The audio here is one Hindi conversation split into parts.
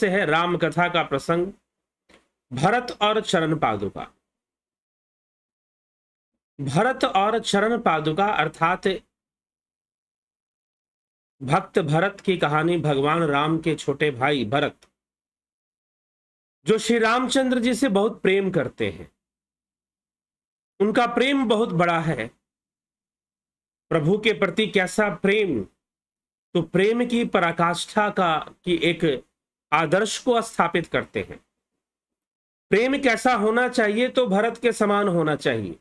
से है राम कथा का प्रसंग भरत और चरण पादुका भरत और चरण पादुका अर्थात भक्त भरत की कहानी भगवान राम के छोटे भाई भरत जो श्री रामचंद्र जी से बहुत प्रेम करते हैं उनका प्रेम बहुत बड़ा है प्रभु के प्रति कैसा प्रेम तो प्रेम की पराकाष्ठा का की एक आदर्श को स्थापित करते हैं प्रेम कैसा होना चाहिए तो भरत के समान होना चाहिए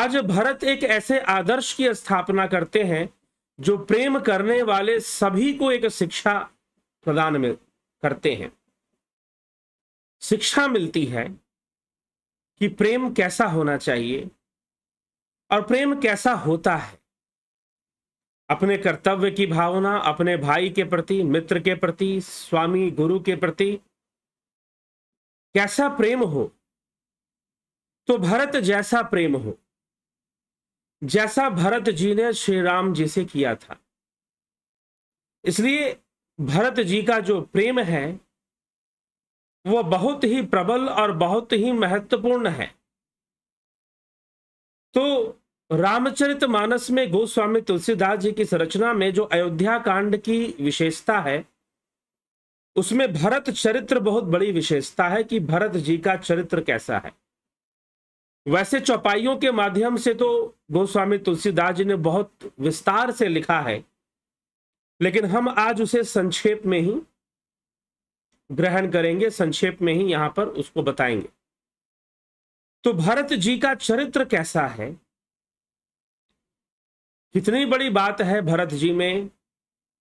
आज भरत एक ऐसे आदर्श की स्थापना करते हैं जो प्रेम करने वाले सभी को एक शिक्षा प्रदान में करते हैं शिक्षा मिलती है कि प्रेम कैसा होना चाहिए और प्रेम कैसा होता है अपने कर्तव्य की भावना अपने भाई के प्रति मित्र के प्रति स्वामी गुरु के प्रति कैसा प्रेम हो तो भरत जैसा प्रेम हो जैसा भरत जी ने श्री राम जी से किया था इसलिए भरत जी का जो प्रेम है वो बहुत ही प्रबल और बहुत ही महत्वपूर्ण है तो रामचरित मानस में गोस्वामी तुलसीदास जी की संरचना में जो अयोध्या कांड की विशेषता है उसमें भरत चरित्र बहुत बड़ी विशेषता है कि भरत जी का चरित्र कैसा है वैसे चौपाइयों के माध्यम से तो गोस्वामी तुलसीदास जी ने बहुत विस्तार से लिखा है लेकिन हम आज उसे संक्षेप में ही ग्रहण करेंगे संक्षेप में ही यहां पर उसको बताएंगे तो भरत जी का चरित्र कैसा है कितनी बड़ी बात है भरत जी में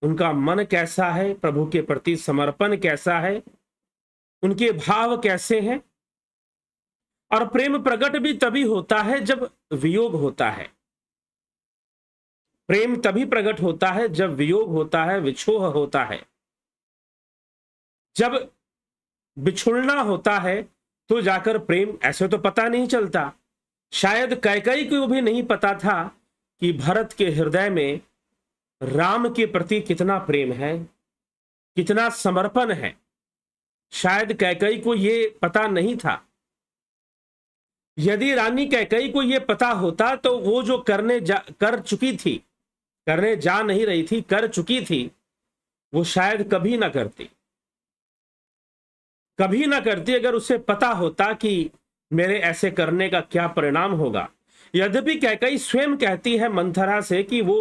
उनका मन कैसा है प्रभु के प्रति समर्पण कैसा है उनके भाव कैसे हैं और प्रेम प्रकट भी तभी होता है जब वियोग होता है प्रेम तभी प्रकट होता है जब वियोग होता है विछोह होता है जब बिछुड़ना होता है तो जाकर प्रेम ऐसे तो पता नहीं चलता शायद कैकई को भी नहीं पता था कि भरत के हृदय में राम के प्रति कितना प्रेम है कितना समर्पण है शायद कैकई को ये पता नहीं था यदि रानी कैकई को ये पता होता तो वो जो करने जा कर चुकी थी करने जा नहीं रही थी कर चुकी थी वो शायद कभी ना करती कभी ना करती अगर उसे पता होता कि मेरे ऐसे करने का क्या परिणाम होगा यद्यपि कैकई स्वयं कहती है मंथरा से कि वो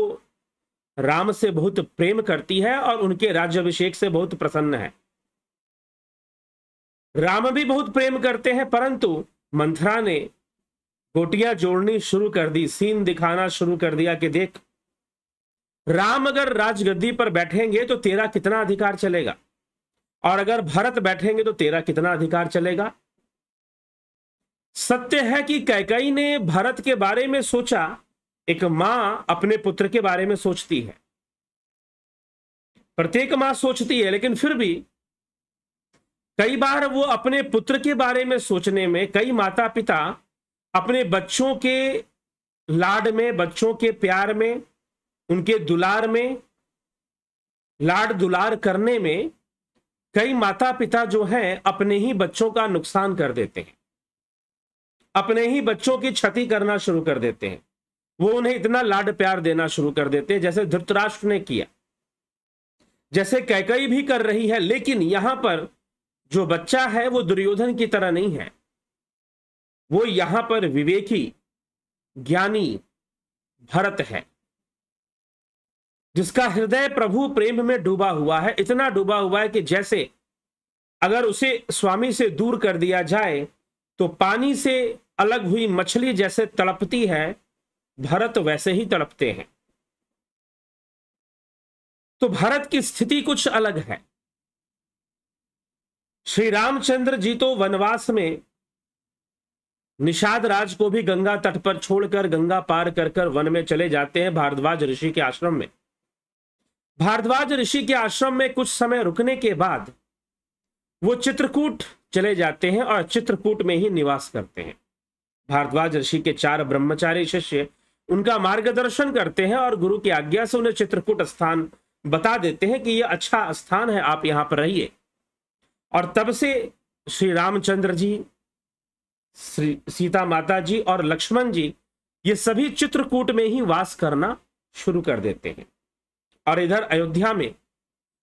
राम से बहुत प्रेम करती है और उनके राज्यभिषेक से बहुत प्रसन्न है राम भी बहुत प्रेम करते हैं परंतु मंथरा ने गोटियां जोड़नी शुरू कर दी सीन दिखाना शुरू कर दिया कि देख राम अगर राजगद्दी पर बैठेंगे तो तेरा कितना अधिकार चलेगा और अगर भरत बैठेंगे तो तेरा कितना अधिकार चलेगा सत्य है कि कैकई ने भारत के बारे में सोचा एक मां अपने पुत्र के बारे में सोचती है प्रत्येक मां सोचती है लेकिन फिर भी कई बार वो अपने पुत्र के बारे में सोचने में कई माता पिता अपने बच्चों के लाड में बच्चों के प्यार में उनके दुलार में लाड दुलार करने में कई माता पिता जो हैं अपने ही बच्चों का नुकसान कर देते हैं अपने ही बच्चों की क्षति करना शुरू कर देते हैं वो उन्हें इतना लाड प्यार देना शुरू कर देते हैं जैसे धृतराष्ट्र ने किया जैसे कैकई भी कर रही है लेकिन यहां पर जो बच्चा है वो दुर्योधन की तरह नहीं है वो यहां पर विवेकी ज्ञानी भरत है जिसका हृदय प्रभु प्रेम में डूबा हुआ है इतना डूबा हुआ है कि जैसे अगर उसे स्वामी से दूर कर दिया जाए तो पानी से अलग हुई मछली जैसे तड़पती है भरत वैसे ही तड़पते हैं तो भरत की स्थिति कुछ अलग है श्री रामचंद्र जी तो वनवास में निषाद राज को भी गंगा तट पर छोड़कर गंगा पार कर कर वन में चले जाते हैं भारद्वाज ऋषि के आश्रम में भारद्वाज ऋषि के आश्रम में कुछ समय रुकने के बाद वो चित्रकूट चले जाते हैं और चित्रकूट में ही निवास करते हैं भारद्वाज ऋषि के चार ब्रह्मचारी शिष्य उनका मार्गदर्शन करते हैं और गुरु की आज्ञा से उन्हें चित्रकूट स्थान बता देते हैं कि यह अच्छा स्थान है आप यहाँ पर रहिए और तब से श्री रामचंद्र जी श्री सीता माता जी और लक्ष्मण जी ये सभी चित्रकूट में ही वास करना शुरू कर देते हैं और इधर अयोध्या में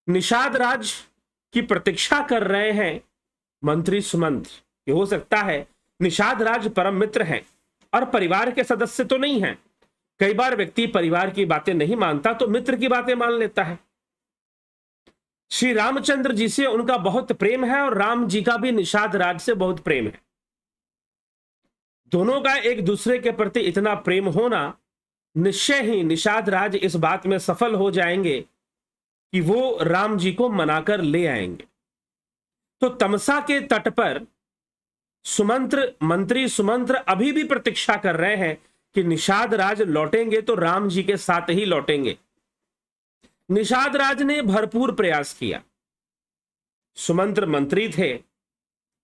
निषाद राज की प्रतीक्षा कर रहे हैं मंत्री सुमंत हो सकता है निषाद राज परम मित्र हैं और परिवार के सदस्य तो नहीं हैं कई बार व्यक्ति परिवार की बातें नहीं मानता तो मित्र की बातें मान लेता है श्री रामचंद्र जी से उनका बहुत प्रेम है और राम जी का भी निषाद राज से बहुत प्रेम है दोनों का एक दूसरे के प्रति इतना प्रेम होना निश्चय ही निषाद राज इस बात में सफल हो जाएंगे कि वो राम जी को मनाकर ले आएंगे तो तमसा के तट पर सुमंत्र मंत्री सुमंत्र अभी भी प्रतीक्षा कर रहे हैं कि निषाद राज लौटेंगे तो राम जी के साथ ही लौटेंगे निषाद राज ने भरपूर प्रयास किया सुमंत्र मंत्री थे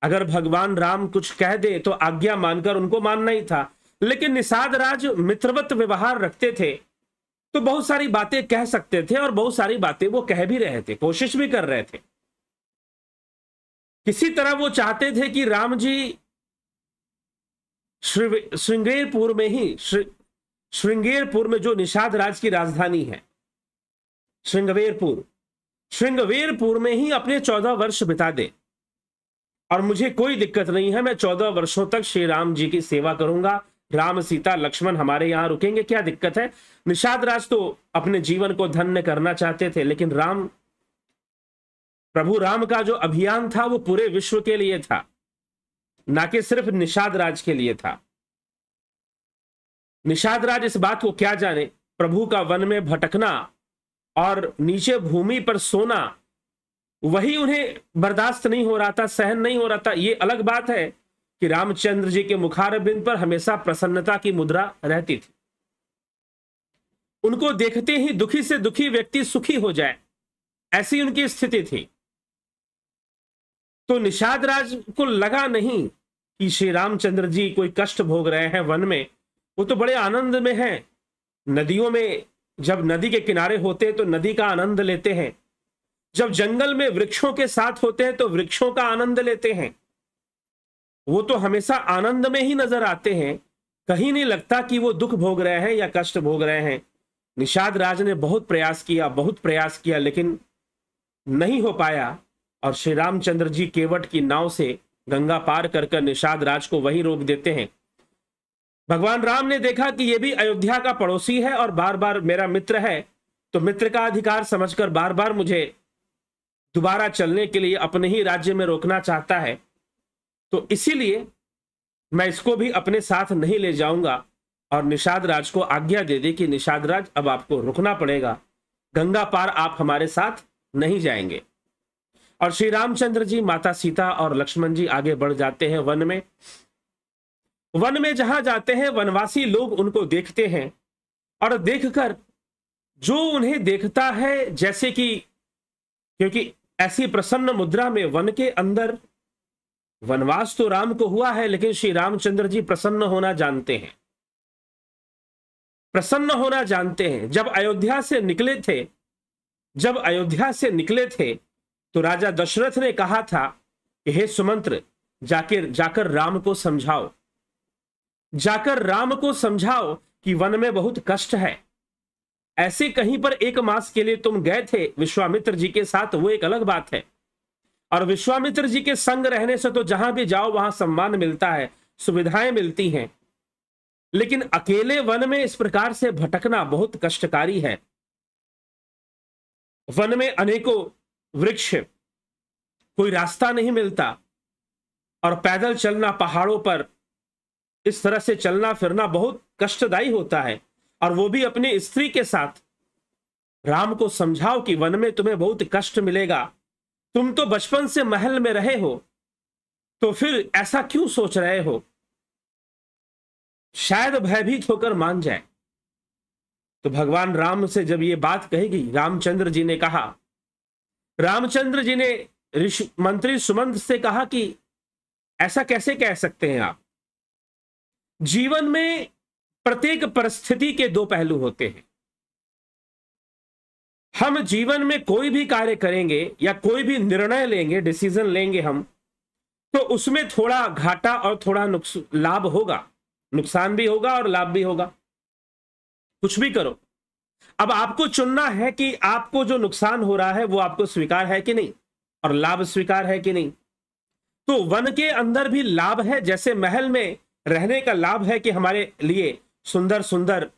अगर भगवान राम कुछ कह दे तो आज्ञा मानकर उनको मानना ही था लेकिन निषाद राज मित्रवत व्यवहार रखते थे तो बहुत सारी बातें कह सकते थे और बहुत सारी बातें वो कह भी रहे थे कोशिश भी कर रहे थे किसी तरह वो चाहते थे कि राम जी श्रृंगेरपुर में ही श्रृंगेरपुर में जो निषाद राज की राजधानी है श्रृंगवेरपुर श्रृंगवेरपुर में ही अपने चौदह वर्ष बिता दे और मुझे कोई दिक्कत नहीं है मैं चौदह वर्षों तक श्री राम जी की सेवा करूंगा राम सीता लक्ष्मण हमारे यहां रुकेंगे क्या दिक्कत है निषाद राज तो अपने जीवन को धन्य करना चाहते थे लेकिन राम प्रभु राम का जो अभियान था वो पूरे विश्व के लिए था ना कि सिर्फ निषाद राज के लिए था निषाद राज इस बात को क्या जाने प्रभु का वन में भटकना और नीचे भूमि पर सोना वही उन्हें बर्दाश्त नहीं हो रहा था सहन नहीं हो रहा था ये अलग बात है कि रामचंद्र जी के मुखारबिंद पर हमेशा प्रसन्नता की मुद्रा रहती थी उनको देखते ही दुखी से दुखी व्यक्ति सुखी हो जाए ऐसी उनकी स्थिति थी तो निषाद राज को लगा नहीं कि श्री रामचंद्र जी कोई कष्ट भोग रहे हैं वन में वो तो बड़े आनंद में हैं नदियों में जब नदी के किनारे होते हैं तो नदी का आनंद लेते हैं जब जंगल में वृक्षों के साथ होते हैं तो वृक्षों का आनंद लेते हैं वो तो हमेशा आनंद में ही नजर आते हैं कहीं नहीं लगता कि वो दुख भोग रहे हैं या कष्ट भोग रहे हैं निषाद राज ने बहुत प्रयास किया बहुत प्रयास किया लेकिन नहीं हो पाया और श्री रामचंद्र जी केवट की नाव से गंगा पार कर कर निषाद राज को वहीं रोक देते हैं भगवान राम ने देखा कि यह भी अयोध्या का पड़ोसी है और बार बार मेरा मित्र है तो मित्र का अधिकार समझकर बार बार मुझे दोबारा चलने के लिए अपने ही राज्य में रोकना चाहता है तो इसीलिए मैं इसको भी अपने साथ नहीं ले जाऊंगा और निषाद राज को आज्ञा दे दे कि निषाद राज अब आपको रुकना पड़ेगा गंगा पार आप हमारे साथ नहीं जाएंगे और श्री रामचंद्र जी माता सीता और लक्ष्मण जी आगे बढ़ जाते हैं वन में वन में जहां जाते हैं वनवासी लोग उनको देखते हैं और देखकर जो उन्हें देखता है जैसे कि क्योंकि ऐसी प्रसन्न मुद्रा में वन के अंदर वनवास तो राम को हुआ है लेकिन श्री रामचंद्र जी प्रसन्न होना जानते हैं प्रसन्न होना जानते हैं जब अयोध्या से निकले थे जब अयोध्या से निकले थे तो राजा दशरथ ने कहा था कि हे सुमंत्र जाकर जाकर राम को समझाओ जाकर राम को समझाओ कि वन में बहुत कष्ट है ऐसे कहीं पर एक मास के लिए तुम गए थे विश्वामित्र जी के साथ वो एक अलग बात है और विश्वामित्र जी के संग रहने से तो जहां भी जाओ वहां सम्मान मिलता है सुविधाएं मिलती हैं लेकिन अकेले वन में इस प्रकार से भटकना बहुत कष्टकारी है वन में अनेकों वृक्ष कोई रास्ता नहीं मिलता और पैदल चलना पहाड़ों पर इस तरह से चलना फिरना बहुत कष्टदायी होता है और वो भी अपनी स्त्री के साथ राम को समझाओ कि वन में तुम्हें बहुत कष्ट मिलेगा तुम तो बचपन से महल में रहे हो तो फिर ऐसा क्यों सोच रहे हो शायद भयभीत होकर मान जाए तो भगवान राम से जब ये बात कही गई रामचंद्र जी ने कहा रामचंद्र जी ने ऋषि मंत्री सुमंत से कहा कि ऐसा कैसे कह सकते हैं आप जीवन में प्रत्येक परिस्थिति के दो पहलू होते हैं हम जीवन में कोई भी कार्य करेंगे या कोई भी निर्णय लेंगे डिसीजन लेंगे हम तो उसमें थोड़ा घाटा और थोड़ा नुकसान लाभ होगा नुकसान भी होगा और लाभ भी होगा कुछ भी करो अब आपको चुनना है कि आपको जो नुकसान हो रहा है वो आपको स्वीकार है कि नहीं और लाभ स्वीकार है कि नहीं तो वन के अंदर भी लाभ है जैसे महल में रहने का लाभ है कि हमारे लिए सुंदर सुंदर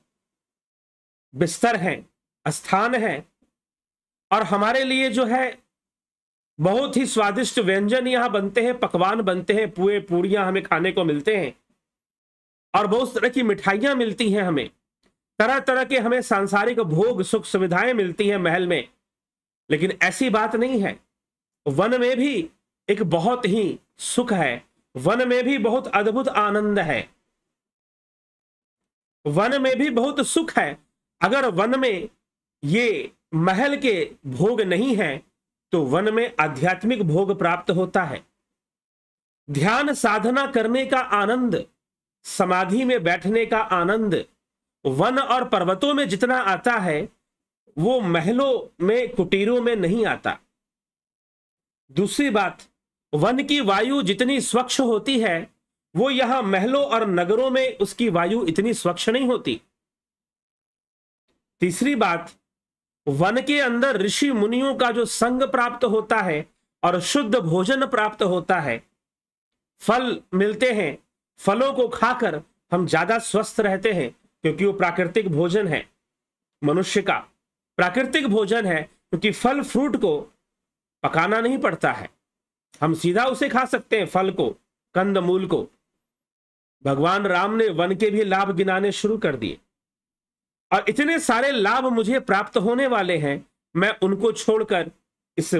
बिस्तर हैं स्थान है और हमारे लिए जो है बहुत ही स्वादिष्ट व्यंजन यहाँ बनते हैं पकवान बनते हैं पुए पूड़ियाँ हमें खाने को मिलते हैं और बहुत तरह की मिठाइयाँ मिलती हैं हमें तरह तरह के हमें सांसारिक भोग सुख सुविधाएं मिलती हैं महल में लेकिन ऐसी बात नहीं है वन में भी एक बहुत ही सुख है वन में भी बहुत अद्भुत आनंद है वन में भी बहुत सुख है अगर वन में ये महल के भोग नहीं है तो वन में आध्यात्मिक भोग प्राप्त होता है ध्यान साधना करने का आनंद समाधि में बैठने का आनंद वन और पर्वतों में जितना आता है वो महलों में कुटीरों में नहीं आता दूसरी बात वन की वायु जितनी स्वच्छ होती है वो यहां महलों और नगरों में उसकी वायु इतनी स्वच्छ नहीं होती तीसरी बात वन के अंदर ऋषि मुनियों का जो संग प्राप्त होता है और शुद्ध भोजन प्राप्त होता है फल मिलते हैं फलों को खाकर हम ज्यादा स्वस्थ रहते हैं क्योंकि वो प्राकृतिक भोजन है मनुष्य का प्राकृतिक भोजन है क्योंकि फल फ्रूट को पकाना नहीं पड़ता है हम सीधा उसे खा सकते हैं फल को कंद मूल को भगवान राम ने वन के भी लाभ गिनाने शुरू कर दिए और इतने सारे लाभ मुझे प्राप्त होने वाले हैं मैं उनको छोड़कर इस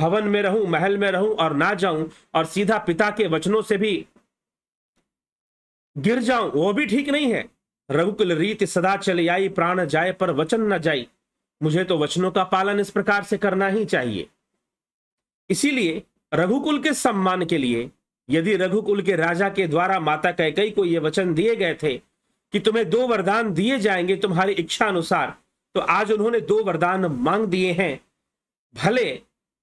भवन में रहूं महल में रहूं और ना जाऊं और सीधा पिता के वचनों से भी गिर जाऊं वो भी ठीक नहीं है रघुकुल रीत सदा चल आई प्राण जाए पर वचन न जाई मुझे तो वचनों का पालन इस प्रकार से करना ही चाहिए इसीलिए रघुकुल के सम्मान के लिए यदि रघुकुल के राजा के द्वारा माता कैकई को ये वचन दिए गए थे कि तुम्हें दो वरदान दिए जाएंगे तुम्हारी इच्छा अनुसार तो आज उन्होंने दो वरदान मांग दिए हैं भले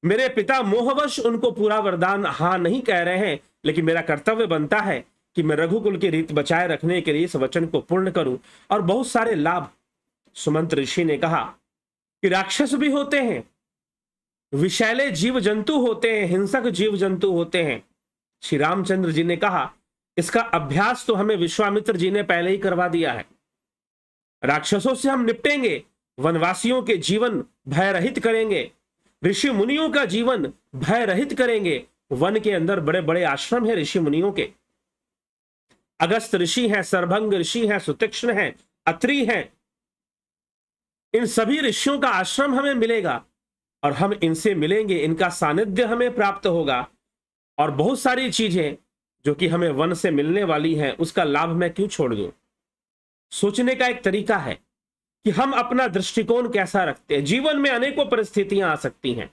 मेरे पिता मोहवश उनको पूरा वरदान हाँ नहीं कह रहे हैं लेकिन मेरा कर्तव्य बनता है कि मैं रघुकुल की रीत बचाए रखने के लिए इस वचन को पूर्ण करूं और बहुत सारे लाभ सुमंत ऋषि ने कहा कि राक्षस भी होते हैं विषैले जीव जंतु होते हैं हिंसक जीव जंतु होते हैं श्री रामचंद्र जी ने कहा इसका अभ्यास तो हमें विश्वामित्र जी ने पहले ही करवा दिया है राक्षसों से हम निपटेंगे वनवासियों के जीवन भय रहित करेंगे ऋषि मुनियों का जीवन भय रहित करेंगे वन के अंदर बड़े बड़े आश्रम है ऋषि मुनियों के अगस्त ऋषि हैं सरभंग ऋषि हैं सुतीक्षण हैं अत्रि हैं इन सभी ऋषियों का आश्रम हमें मिलेगा और हम इनसे मिलेंगे इनका सानिध्य हमें प्राप्त होगा और बहुत सारी चीजें जो कि हमें वन से मिलने वाली हैं उसका लाभ मैं क्यों छोड़ दूं सोचने का एक तरीका है कि हम अपना दृष्टिकोण कैसा रखते हैं जीवन में अनेकों परिस्थितियां आ सकती हैं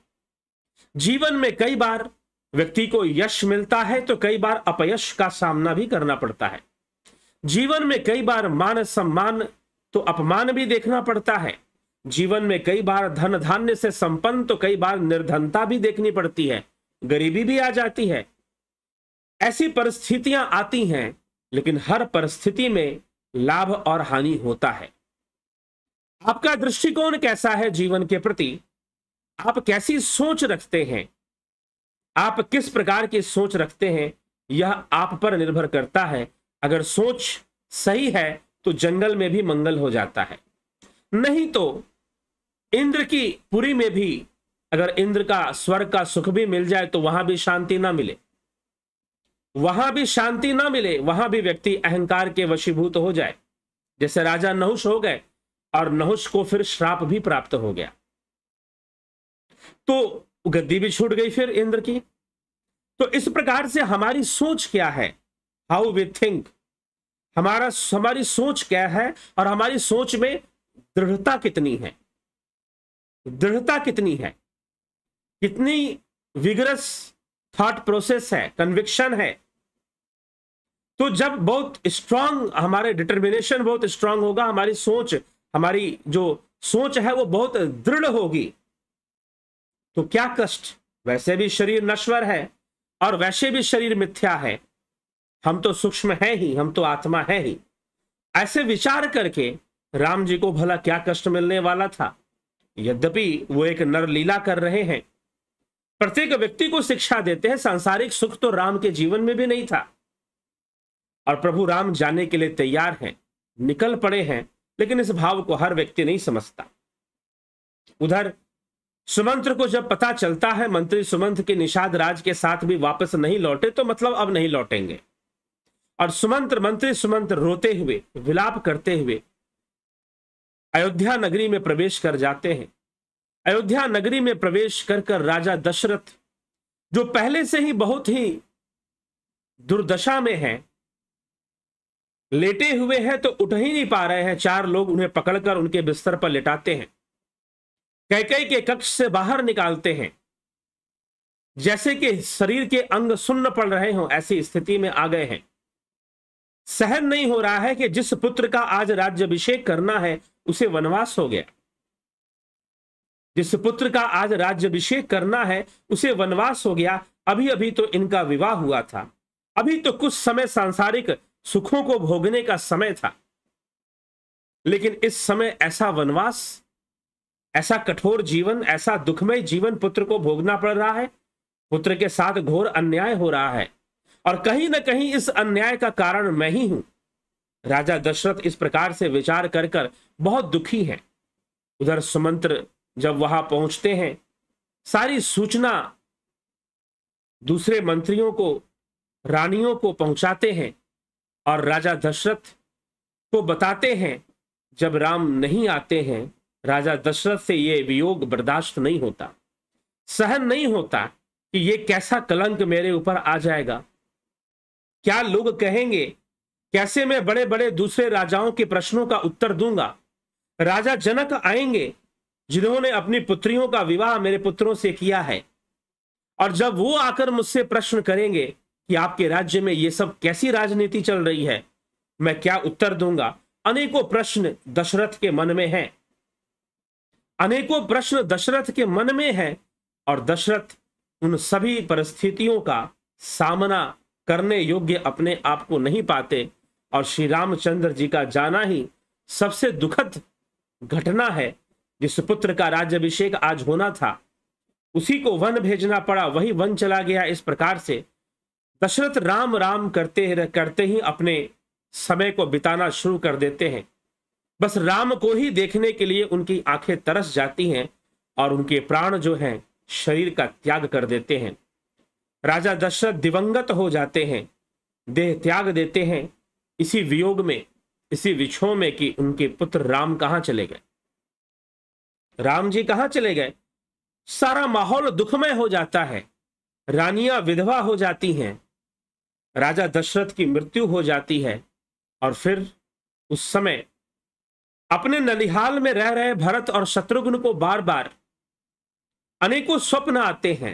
जीवन में कई बार व्यक्ति को यश मिलता है तो कई बार अपयश का सामना भी करना पड़ता है जीवन में कई बार मान सम्मान तो अपमान भी देखना पड़ता है जीवन में कई बार धन धान्य से संपन्न तो कई बार निर्धनता भी देखनी पड़ती है गरीबी भी आ जाती है ऐसी परिस्थितियां आती हैं लेकिन हर परिस्थिति में लाभ और हानि होता है आपका दृष्टिकोण कैसा है जीवन के प्रति आप कैसी सोच रखते हैं आप किस प्रकार की सोच रखते हैं यह आप पर निर्भर करता है अगर सोच सही है तो जंगल में भी मंगल हो जाता है नहीं तो इंद्र की पुरी में भी अगर इंद्र का स्वर्ग का सुख भी मिल जाए तो वहां भी शांति ना मिले वहां भी शांति ना मिले वहां भी व्यक्ति अहंकार के वशीभूत हो जाए जैसे राजा नहुष हो गए और नहुष को फिर श्राप भी प्राप्त हो गया तो गद्दी भी छूट गई फिर इंद्र की तो इस प्रकार से हमारी सोच क्या है हाउ वी थिंक हमारा हमारी सोच क्या है और हमारी सोच में दृढ़ता कितनी है दृढ़ता कितनी है कितनी विगरस थॉट प्रोसेस है कन्विक्शन है तो जब बहुत स्ट्रांग हमारे डिटर्मिनेशन बहुत स्ट्रांग होगा हमारी सोच हमारी जो सोच है वो बहुत दृढ़ होगी तो क्या कष्ट वैसे भी शरीर नश्वर है और वैसे भी शरीर मिथ्या है हम तो सूक्ष्म है ही हम तो आत्मा है ही ऐसे विचार करके राम जी को भला क्या कष्ट मिलने वाला था यद्यपि वो एक नर लीला कर रहे हैं प्रत्येक व्यक्ति को शिक्षा देते हैं सांसारिक सुख तो राम के जीवन में भी नहीं था और प्रभु राम जाने के लिए तैयार हैं निकल पड़े हैं लेकिन इस भाव को हर व्यक्ति नहीं समझता उधर सुमंत्र को जब पता चलता है मंत्री सुमंत्र के निषाद राज के साथ भी वापस नहीं लौटे तो मतलब अब नहीं लौटेंगे और सुमंत्र मंत्री सुमंत्र रोते हुए विलाप करते हुए अयोध्या नगरी में प्रवेश कर जाते हैं अयोध्या नगरी में प्रवेश कर कर राजा दशरथ जो पहले से ही बहुत ही दुर्दशा में है लेटे हुए हैं तो उठ ही नहीं पा रहे हैं चार लोग उन्हें पकड़कर उनके बिस्तर पर लेटाते हैं कैकई के कक्ष से बाहर निकालते हैं जैसे कि शरीर के अंग सुन्न पड़ रहे हों ऐसी स्थिति में आ गए हैं सहन नहीं हो रहा है कि जिस पुत्र का आज राज्यभिषेक करना है उसे वनवास हो गया जिस पुत्र का आज राज्यभिषेक करना है उसे वनवास हो गया अभी अभी तो इनका विवाह हुआ था अभी तो कुछ समय सांसारिक सुखों को भोगने का समय था लेकिन इस समय ऐसा वनवास ऐसा कठोर जीवन ऐसा दुखमय जीवन पुत्र को भोगना पड़ रहा है पुत्र के साथ घोर अन्याय हो रहा है और कहीं ना कहीं इस अन्याय का कारण मैं ही हूं राजा दशरथ इस प्रकार से विचार कर कर बहुत दुखी हैं उधर सुमंत्र जब वहां पहुंचते हैं सारी सूचना दूसरे मंत्रियों को रानियों को पहुंचाते हैं और राजा दशरथ को बताते हैं जब राम नहीं आते हैं राजा दशरथ से ये वियोग बर्दाश्त नहीं होता सहन नहीं होता कि ये कैसा कलंक मेरे ऊपर आ जाएगा क्या लोग कहेंगे कैसे मैं बड़े बड़े दूसरे राजाओं के प्रश्नों का उत्तर दूंगा राजा जनक आएंगे जिन्होंने अपनी पुत्रियों का विवाह मेरे पुत्रों से किया है और जब वो आकर मुझसे प्रश्न करेंगे कि आपके राज्य में ये सब कैसी राजनीति चल रही है मैं क्या उत्तर दूंगा अनेकों प्रश्न दशरथ के मन में हैं अनेकों प्रश्न दशरथ के मन में है और दशरथ उन सभी परिस्थितियों का सामना करने योग्य अपने आप को नहीं पाते और श्री रामचंद्र जी का जाना ही सबसे दुखद घटना है जिस पुत्र का राज्यभिषेक आज होना था उसी को वन भेजना पड़ा वही वन चला गया इस प्रकार से दशरथ राम राम करते करते ही अपने समय को बिताना शुरू कर देते हैं बस राम को ही देखने के लिए उनकी आंखें तरस जाती हैं और उनके प्राण जो हैं शरीर का त्याग कर देते हैं राजा दशरथ दिवंगत हो जाते हैं देह त्याग देते हैं इसी वियोग में इसी विछो में कि उनके पुत्र राम कहाँ चले गए राम जी कहाँ चले गए सारा माहौल दुखमय हो जाता है रानियां विधवा हो जाती हैं राजा दशरथ की मृत्यु हो जाती है और फिर उस समय अपने ननिहाल में रह रहे भरत और शत्रुघ्न को बार बार अनेकों स्वप्न आते हैं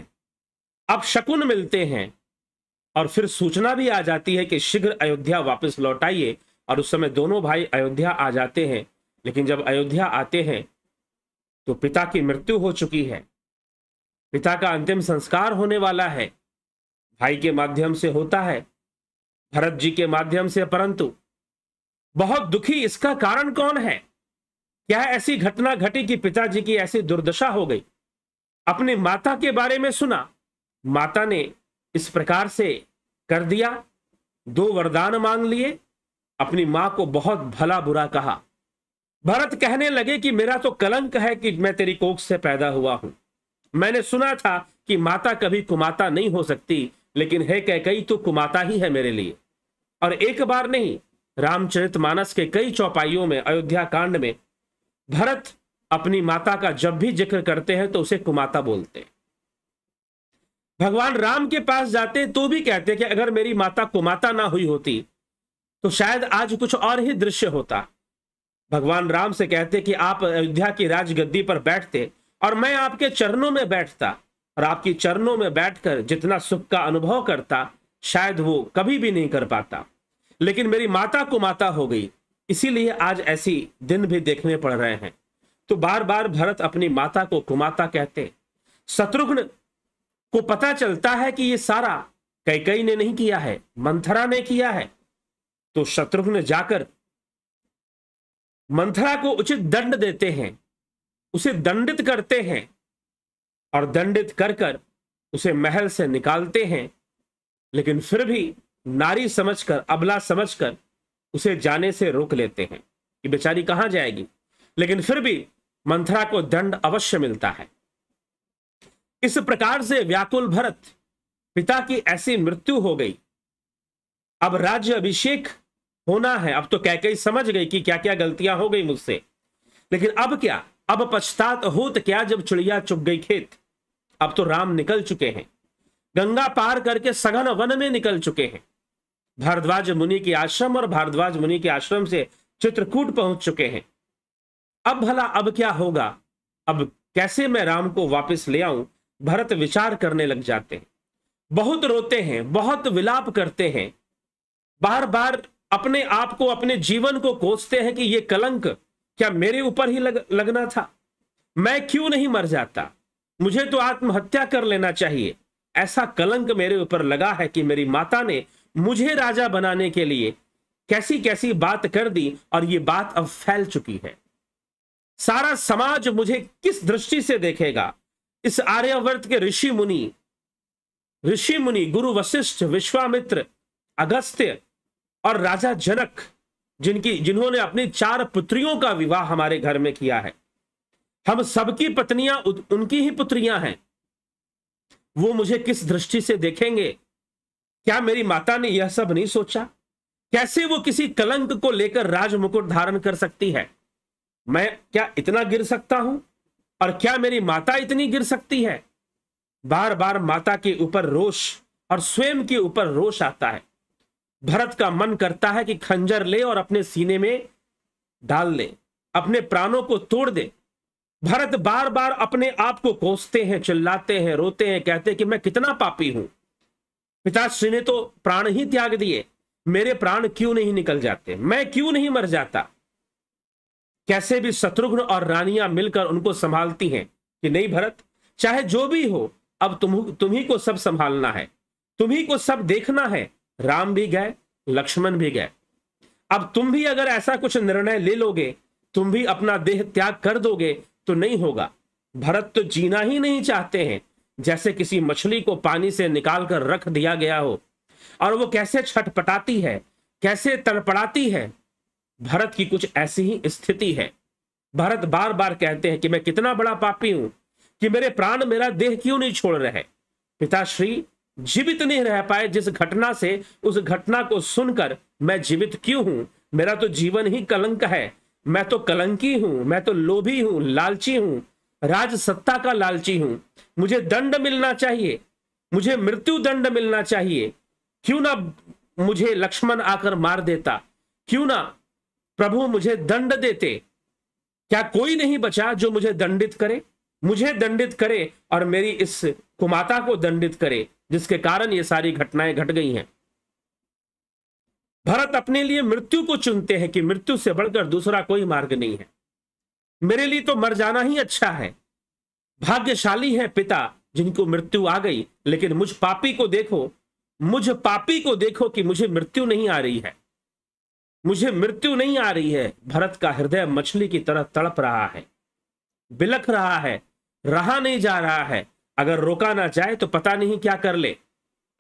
अब शकुन मिलते हैं और फिर सूचना भी आ जाती है कि शीघ्र अयोध्या वापस लौट आइए और उस समय दोनों भाई अयोध्या आ जाते हैं लेकिन जब अयोध्या आते हैं तो पिता की मृत्यु हो चुकी है पिता का अंतिम संस्कार होने वाला है भाई के माध्यम से होता है भरत जी के माध्यम से परंतु बहुत दुखी इसका कारण कौन है क्या ऐसी घटना घटी कि पिताजी की ऐसी दुर्दशा हो गई अपने माता के बारे में सुना माता ने इस प्रकार से कर दिया दो वरदान मांग लिए अपनी मां को बहुत भला बुरा कहा भरत कहने लगे कि मेरा तो कलंक है कि मैं तेरी कोख से पैदा हुआ हूं मैंने सुना था कि माता कभी कुमाता नहीं हो सकती लेकिन है कह कई तो कुमाता ही है मेरे लिए और एक बार नहीं रामचरित मानस के कई चौपाइयों में अयोध्या कांड में भरत अपनी माता का जब भी जिक्र करते हैं तो उसे कुमाता बोलते हैं भगवान राम के पास जाते तो भी कहते कि अगर मेरी माता कुमाता ना हुई होती तो शायद आज कुछ और ही दृश्य होता भगवान राम से कहते कि आप अयोध्या की राजगद्दी पर बैठते और मैं आपके चरणों में बैठता और आपकी चरणों में बैठकर जितना सुख का अनुभव करता शायद वो कभी भी नहीं कर पाता लेकिन मेरी माता कुमाता हो गई इसीलिए आज ऐसी दिन भी देखने पड़ रहे हैं तो बार बार भरत अपनी माता को कुमाता कहते शत्रुघ्न को पता चलता है कि ये सारा कैकई ने नहीं किया है मंथरा ने किया है तो शत्रुघ्न जाकर मंथरा को उचित दंड देते हैं उसे दंडित करते हैं और दंडित कर कर उसे महल से निकालते हैं लेकिन फिर भी नारी समझकर अबला समझकर उसे जाने से रोक लेते हैं कि बेचारी कहां जाएगी लेकिन फिर भी मंथरा को दंड अवश्य मिलता है इस प्रकार से व्याकुल भरत पिता की ऐसी मृत्यु हो गई अब राज्य अभिषेक होना है अब तो कैके समझ गई कि क्या क्या गलतियां हो गई मुझसे लेकिन अब क्या अब पश्चात होत क्या जब चिड़िया चुप गई खेत अब तो राम निकल चुके हैं गंगा पार करके सघन वन में निकल चुके हैं भारद्वाज मुनि के आश्रम और भारद्वाज मुनि के आश्रम से चित्रकूट पहुंच चुके हैं अब भला अब क्या होगा अब कैसे मैं राम को वापस ले आऊं भरत विचार करने लग जाते हैं बहुत रोते हैं बहुत विलाप करते हैं बार बार अपने आप को अपने जीवन को कोसते हैं कि यह कलंक क्या मेरे ऊपर ही लग, लगना था मैं क्यों नहीं मर जाता मुझे तो आत्महत्या कर लेना चाहिए ऐसा कलंक मेरे ऊपर लगा है कि मेरी माता ने मुझे राजा बनाने के लिए कैसी कैसी बात कर दी और ये बात अब फैल चुकी है सारा समाज मुझे किस दृष्टि से देखेगा इस आर्यावर्त के ऋषि मुनि ऋषि मुनि गुरु वशिष्ठ विश्वामित्र अगस्त्य और राजा जनक जिनकी जिन्होंने अपनी चार पुत्रियों का विवाह हमारे घर में किया है हम सबकी पत्नियां उनकी ही पुत्रियां हैं वो मुझे किस दृष्टि से देखेंगे क्या मेरी माता ने यह सब नहीं सोचा कैसे वो किसी कलंक को लेकर राजमुकुट धारण कर सकती है मैं क्या इतना गिर सकता हूं और क्या मेरी माता इतनी गिर सकती है बार बार माता के ऊपर रोष और स्वयं के ऊपर रोष आता है भरत का मन करता है कि खंजर ले और अपने सीने में डाल ले अपने प्राणों को तोड़ दे भरत बार बार अपने आप को कोसते हैं चिल्लाते हैं रोते हैं कहते हैं कि मैं कितना पापी हूं पिताश्री ने तो प्राण ही त्याग दिए मेरे प्राण क्यों नहीं निकल जाते मैं क्यों नहीं मर जाता कैसे भी शत्रुघ्न और रानियां मिलकर उनको संभालती हैं कि नहीं भरत चाहे जो भी हो अब तुम तुम्ही को सब संभालना है तुम्ही को सब देखना है राम भी गए लक्ष्मण भी गए अब तुम भी अगर ऐसा कुछ निर्णय ले लोगे तुम भी अपना देह त्याग कर दोगे तो नहीं होगा भरत तो जीना ही नहीं चाहते हैं जैसे किसी मछली को पानी से निकाल कर रख दिया गया हो और वो कैसे छटपटाती है कैसे तड़पड़ाती है भारत की कुछ ऐसी ही स्थिति है भारत बार बार कहते हैं कि मैं कितना बड़ा पापी हूं कि मेरे प्राण मेरा देह क्यों नहीं छोड़ रहे पिताश्री जीवित नहीं रह पाए जिस घटना से उस घटना को सुनकर मैं जीवित क्यों हूं मेरा तो जीवन ही कलंक है मैं तो कलंकी हूं मैं तो लोभी हूं लालची हूं राज सत्ता का लालची हूं मुझे दंड मिलना चाहिए मुझे मृत्यु दंड मिलना चाहिए क्यों ना मुझे लक्ष्मण आकर मार देता क्यों ना प्रभु मुझे दंड देते क्या कोई नहीं बचा जो मुझे दंडित करे मुझे दंडित करे और मेरी इस कुमाता को दंडित करे जिसके कारण ये सारी घटनाएं घट गई हैं भरत अपने लिए मृत्यु को चुनते हैं कि मृत्यु से बढ़कर दूसरा कोई मार्ग नहीं है मेरे लिए तो मर जाना ही अच्छा है भाग्यशाली है पिता जिनको मृत्यु आ गई लेकिन मुझ पापी को देखो मुझ पापी को देखो कि मुझे मृत्यु नहीं आ रही है मुझे मृत्यु नहीं आ रही है भरत का हृदय मछली की तरह तड़प रहा है बिलख रहा है रहा नहीं जा रहा है अगर रोका ना जाए तो पता नहीं क्या कर ले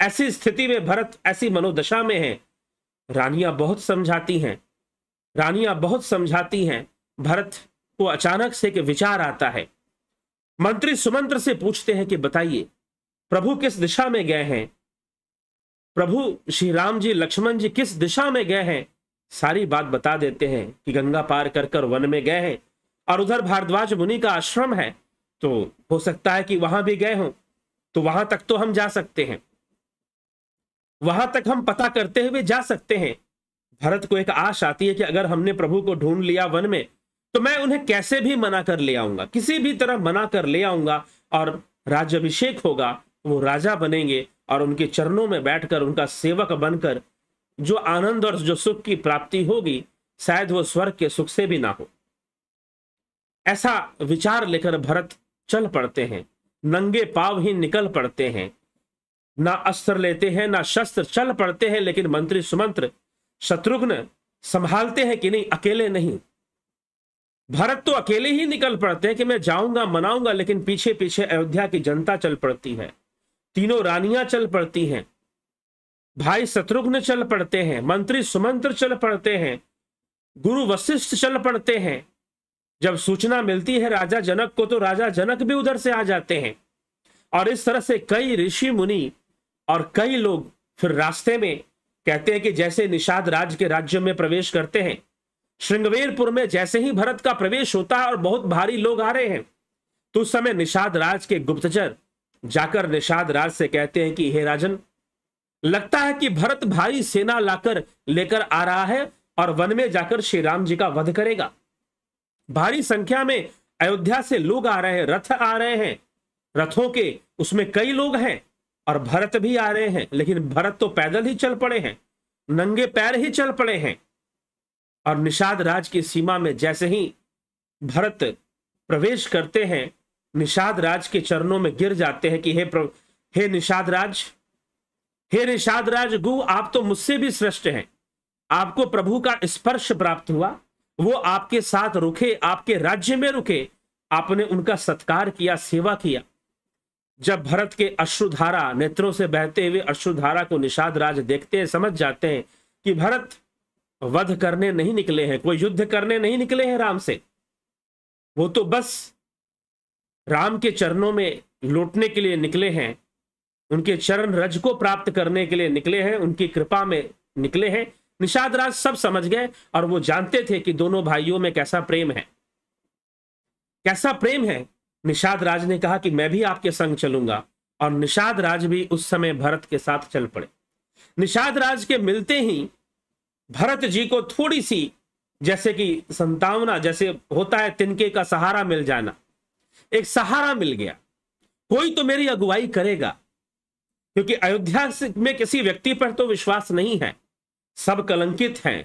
ऐसी स्थिति में भरत ऐसी मनोदशा में है रानियां बहुत समझाती हैं रानियां बहुत समझाती हैं भरत को अचानक से एक विचार आता है मंत्री सुमंत्र से पूछते हैं कि बताइए प्रभु किस दिशा में गए हैं प्रभु श्री राम जी लक्ष्मण जी किस दिशा में गए हैं सारी बात बता देते हैं कि गंगा पार कर कर वन में गए हैं और उधर भारद्वाज मुनि का आश्रम है तो हो सकता है कि वहां भी गए हों तो वहां तक तो हम जा सकते हैं वहां तक हम पता करते हुए जा सकते हैं भरत को एक आश आती है कि अगर हमने प्रभु को ढूंढ लिया वन में तो मैं उन्हें कैसे भी मना कर ले आऊंगा किसी भी तरह मना कर ले आऊंगा और राज्यभिषेक होगा वो राजा बनेंगे और उनके चरणों में बैठकर उनका सेवक बनकर जो आनंद और जो सुख की प्राप्ति होगी शायद वो स्वर्ग के सुख से भी ना हो ऐसा विचार लेकर भरत चल पड़ते हैं नंगे पाव ही निकल पड़ते हैं ना अस्त्र लेते हैं ना शस्त्र चल पड़ते हैं लेकिन मंत्री सुमंत्र शत्रुघ्न संभालते हैं कि नहीं अकेले नहीं भरत तो अकेले ही निकल पड़ते हैं कि मैं जाऊंगा मनाऊंगा लेकिन पीछे पीछे अयोध्या की जनता चल पड़ती है तीनों रानियां चल पड़ती हैं भाई शत्रुघ्न चल पड़ते हैं मंत्री सुमंत्र चल पड़ते हैं गुरु वशिष्ठ चल पड़ते हैं जब सूचना मिलती है राजा जनक को तो राजा जनक भी उधर से आ जाते हैं और इस तरह से कई ऋषि मुनि और कई लोग फिर रास्ते में कहते हैं कि जैसे निषाद राज के राज्य में प्रवेश करते हैं श्रृंगवेरपुर में जैसे ही भरत का प्रवेश होता है और बहुत भारी लोग आ रहे हैं तो उस समय निषाद राज के गुप्तचर जाकर निषाद राज से कहते हैं कि हे राजन लगता है कि भरत भारी सेना लाकर लेकर आ रहा है और वन में जाकर श्री राम जी का वध करेगा भारी संख्या में अयोध्या से लोग आ रहे हैं रथ आ रहे हैं रथों के उसमें कई लोग हैं और भरत भी आ रहे हैं लेकिन भरत तो पैदल ही चल पड़े हैं नंगे पैर ही चल पड़े हैं और निषाद राज की सीमा में जैसे ही भरत प्रवेश करते हैं निषाद राज के चरणों में गिर जाते हैं कि हे प्र... हे निषाद राज हे निषाद राज गु आप तो मुझसे भी श्रेष्ठ हैं आपको प्रभु का स्पर्श प्राप्त हुआ वो आपके साथ रुके आपके राज्य में रुके आपने उनका सत्कार किया सेवा किया जब भरत के अश्रुधारा नेत्रों से बहते हुए अश्रुधारा को निषाद राज देखते हैं समझ जाते हैं कि भरत वध करने नहीं निकले हैं कोई युद्ध करने नहीं निकले हैं राम से वो तो बस राम के चरणों में लौटने के लिए निकले हैं उनके चरण रज को प्राप्त करने के लिए निकले हैं उनकी कृपा में निकले हैं निषाद राज सब समझ गए और वो जानते थे कि दोनों भाइयों में कैसा प्रेम है कैसा प्रेम है निषाद राज ने कहा कि मैं भी आपके संग चलूंगा और निषाद राज भी उस समय भरत के साथ चल पड़े निषाद राज के मिलते ही भरत जी को थोड़ी सी जैसे कि संतावना जैसे होता है तिनके का सहारा मिल जाना एक सहारा मिल गया कोई तो मेरी अगुवाई करेगा क्योंकि अयोध्या में किसी व्यक्ति पर तो विश्वास नहीं है सब कलंकित हैं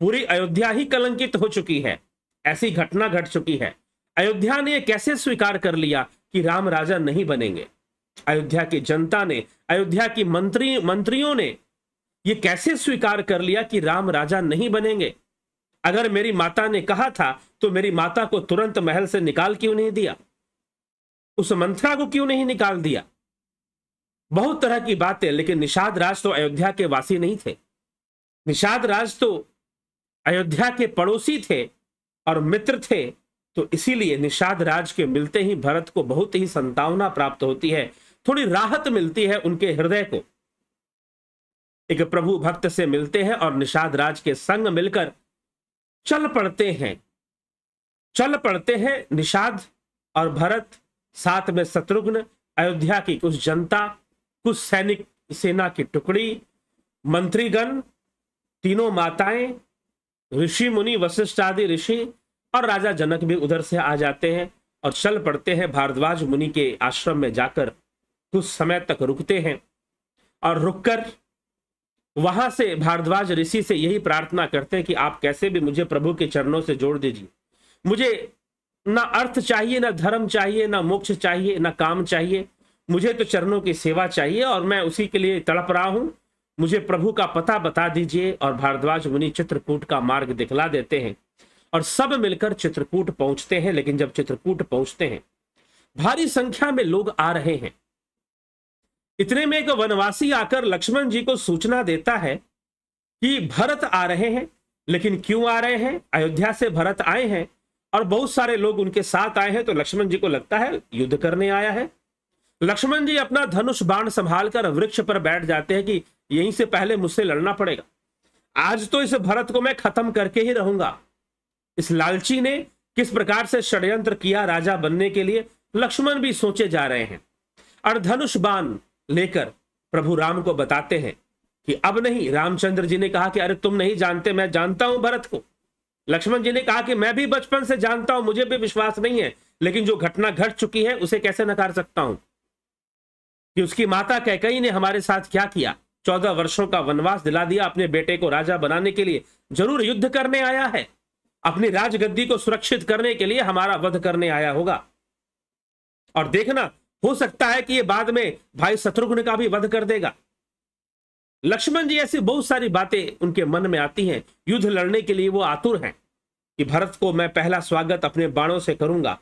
पूरी अयोध्या ही कलंकित हो चुकी है ऐसी घटना घट चुकी है अयोध्या ने कैसे स्वीकार कर लिया कि राम राजा नहीं बनेंगे अयोध्या की जनता ने अयोध्या की मंत्री मंत्रियों ने ये कैसे स्वीकार कर लिया कि राम राजा नहीं बनेंगे अगर मेरी माता ने कहा था तो मेरी माता को तुरंत महल से निकाल क्यों नहीं दिया उस मंथरा को क्यों नहीं निकाल दिया बहुत तरह की बातें लेकिन निषाद राज तो अयोध्या के वासी नहीं थे निषाद राज तो अयोध्या के पड़ोसी थे और मित्र थे तो इसीलिए निषाद राज के मिलते ही भरत को बहुत ही संतावना प्राप्त होती है थोड़ी राहत मिलती है उनके हृदय को एक प्रभु भक्त से मिलते हैं और निषाद राज के संग मिलकर चल पड़ते हैं चल पड़ते हैं निषाद और भरत साथ में शत्रुघ्न अयोध्या की कुछ जनता कुछ सैनिक सेना की टुकड़ी मंत्रीगण तीनों माताएं ऋषि मुनि वशिष्ठ आदि ऋषि और राजा जनक भी उधर से आ जाते हैं और चल पड़ते हैं भारद्वाज मुनि के आश्रम में जाकर कुछ समय तक रुकते हैं और रुककर वहां से भारद्वाज ऋषि से यही प्रार्थना करते हैं कि आप कैसे भी मुझे प्रभु के चरणों से जोड़ दीजिए मुझे ना अर्थ चाहिए ना धर्म चाहिए ना मोक्ष चाहिए ना काम चाहिए मुझे तो चरणों की सेवा चाहिए और मैं उसी के लिए तड़प रहा हूं मुझे प्रभु का पता बता दीजिए और भारद्वाज मुनि चित्रकूट का मार्ग दिखला देते हैं और सब मिलकर चित्रकूट पहुंचते हैं लेकिन जब चित्रकूट पहुंचते हैं भारी संख्या में लोग आ रहे हैं इतने में एक वनवासी आकर लक्ष्मण जी को सूचना देता है कि भरत आ रहे हैं लेकिन क्यों आ रहे हैं अयोध्या से भरत आए हैं और बहुत सारे लोग उनके साथ आए हैं तो लक्ष्मण जी को लगता है युद्ध करने आया है लक्ष्मण जी अपना धनुष बाण संभाल कर वृक्ष पर बैठ जाते हैं कि यहीं से पहले मुझसे लड़ना पड़ेगा आज तो इस भरत को मैं खत्म करके ही रहूंगा इस लालची ने किस प्रकार से षड्यंत्र किया राजा बनने के लिए लक्ष्मण भी सोचे जा रहे हैं और धनुष बाण लेकर प्रभु राम को बताते हैं कि अब नहीं रामचंद्र जी ने कहा कि अरे तुम नहीं जानते मैं जानता हूं भरत को लक्ष्मण जी ने कहा कि मैं भी बचपन से जानता हूं मुझे भी विश्वास नहीं है लेकिन जो घटना घट चुकी है उसे कैसे नकार सकता हूं कि उसकी माता कैकई ने हमारे साथ क्या किया चौदह वर्षों का वनवास दिला दिया अपने बेटे को राजा बनाने के लिए जरूर युद्ध करने आया है अपनी राजगद्दी को सुरक्षित करने के लिए हमारा वध करने आया होगा और देखना हो सकता है कि ये बाद में भाई शत्रुघ्न का भी वध कर देगा लक्ष्मण जी ऐसी बहुत सारी बातें उनके मन में आती हैं युद्ध लड़ने के लिए वो आतुर हैं कि भरत को मैं पहला स्वागत अपने बाणों से करूंगा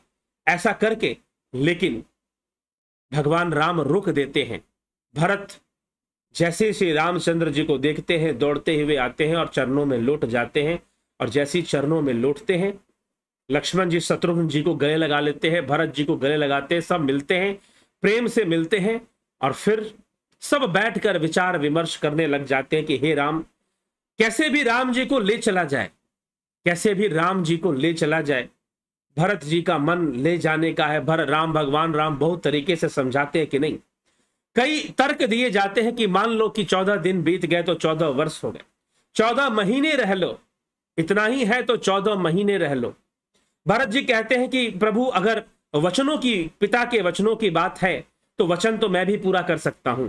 ऐसा करके लेकिन भगवान राम रुक देते हैं भरत जैसे श्री रामचंद्र जी को देखते हैं दौड़ते हुए आते हैं और चरणों में लौट जाते हैं और जैसी चरणों में लौटते हैं लक्ष्मण जी शत्रुघ्न जी को गले लगा लेते हैं भरत जी को गले लगाते हैं सब मिलते हैं प्रेम से मिलते हैं और फिर सब बैठकर विचार विमर्श करने लग जाते हैं कि हे राम कैसे भी राम जी को ले चला जाए कैसे भी राम जी को ले चला जाए भरत जी का मन ले जाने का है भर राम भगवान राम बहुत तरीके से समझाते हैं कि नहीं कई तर्क दिए जाते हैं कि मान लो कि चौदह दिन बीत गए तो चौदह वर्ष हो गए चौदह महीने रह लो इतना ही है तो चौदह महीने रह लो भरत जी कहते हैं कि प्रभु अगर वचनों की पिता के वचनों की बात है तो वचन तो मैं भी पूरा कर सकता हूं